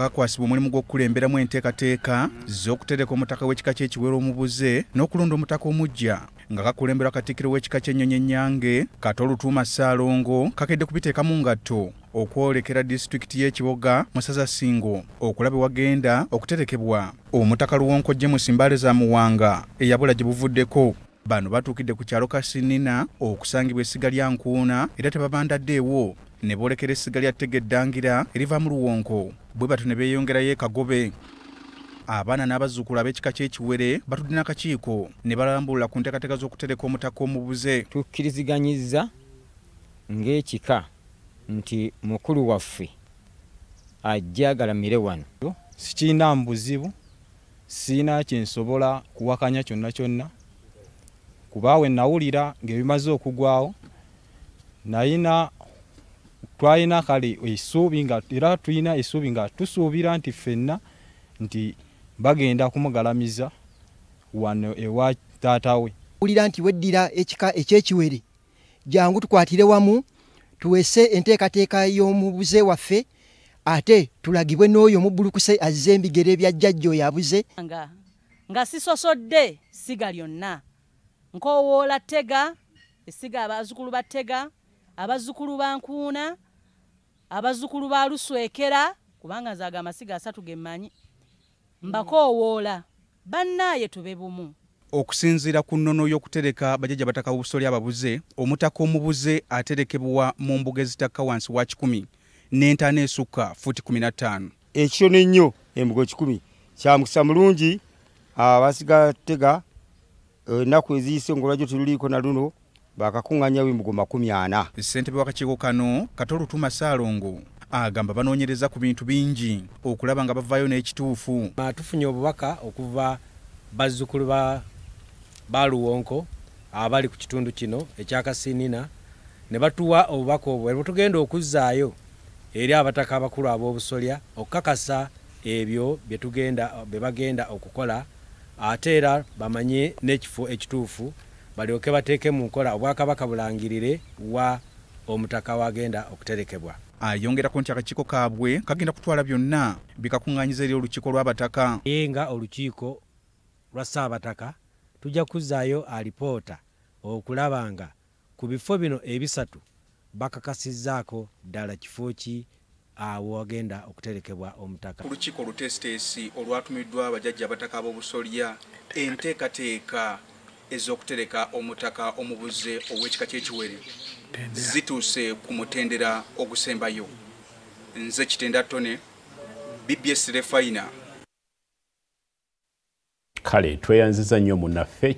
kakwasibwa omulimu gw'okukulemberamu enteekateeka z'okutereka omutaka w'ekika ky'ekiweero omubuze n'okulonda omutaka omuggya nga kakulemberwa katikkiro w'ekika ky'ennyonyi ennyange kate olutuuma saalongo kakedde kubiteekamu ngatto okwolekera disitulikiti y'ekiboga musaza singo okulaba wagenda okuterekebwa omutaka luwonko james mbale za muwanga eyabula gye buvuddeko bano batuukidde ku kyalo kasinina okusangibwa essiga lya nkuuna era tebabandaddeewo ne boolekera essiga lya ttege eddangira erivaamu luwonko bwe batyo ne beeyongerayo ekagobe abaana n'abazzukulu ab'ekika ky'ekiwere batudde n'akakiiko ne balambulula ku ntekateeka z'okutereka omutaka omubuze tukkiriziganyiza ng'ekika nti mukulu waffe ajja agalamire wano sikiina mu buzibu siina kyensobola kuwakanya kyonna kyonna kubaawe nawulira ng'ebimaze okugwawo nayina twalina kale esuubi nga era tulina esuubi nga tusuubira nti ffenna nti bagenda kumugalamiza wano ewa taata we wulira nti weddira ekika ekyekiwere jangu tukwatire wamu tuwese enteekateeka y'omubuze waffe ate tulagibwe n'oyo omubulukuse azze ebigere bya jjajjo yabuze nga, nga sisosodde siga lyonna nkowoola ttega essiga abazukulu ba ttega abazukulu ba nkuuna abazukulu ba luswekera kubanga nzaaga amasiga asatu gemmanyi mbakoowoola bannaaye tube bumu okusinziira ku nnono y'okutereka bajjajja bataka busoly ababuze omutaka omubuze aterekebwa mu mbuga ezitakka wansi wa kikumi n'entaana esukka futi kumi na ttaano ekiyo n'ennyo embuga kikumi kyamukisa mulungi abasiga tega ennaku eziyise ngaolwajo teluliiko na luno bakakunganya wimbugo makumi ana ssentebe wakakiiko kano katolutuma saalongo agamba banoonyereza ku bintu bingi okulaba nga bavaayo n'ekituufu tufunye obubaka okuva bazzukulu ba baluwonko abali ku kitundu kino ekyakasinina ne batuwa obubaka obwo ebwe tugenda okuzzaayo eri abataka abakulu ab'obusolya okukakasa ebyo bye bagenda okukola ate era bamanye n'ekifo ekituufu balyoke bateeke mu nkola obwakabaka bulangirire wa omutaka wagenda okuterekebwa ayongerako ah, nti akakiiko kaabwe kagenda kutwala byonna bikakuŋŋanyiza eri olukiiko lw'abataka naye nga olukiiko lwa ssaabataka tujja kuzzaayo alipoota okulaba nga ku bifo bino ebisatu bakakasizzaako ddala kifo ki awo ah, wagenda okuterekebwa omutaka olukiiko oluteesiteesi olwatumiddwa abajajja abataka ab'obusolya enteekateeka ez'okutereka omutaka omubuze ow'ekika ky'ekiwere zituuse ku mutendera ogusembayo nze kitenda tone bbs refaina kale tweyanziza nnyo munaffe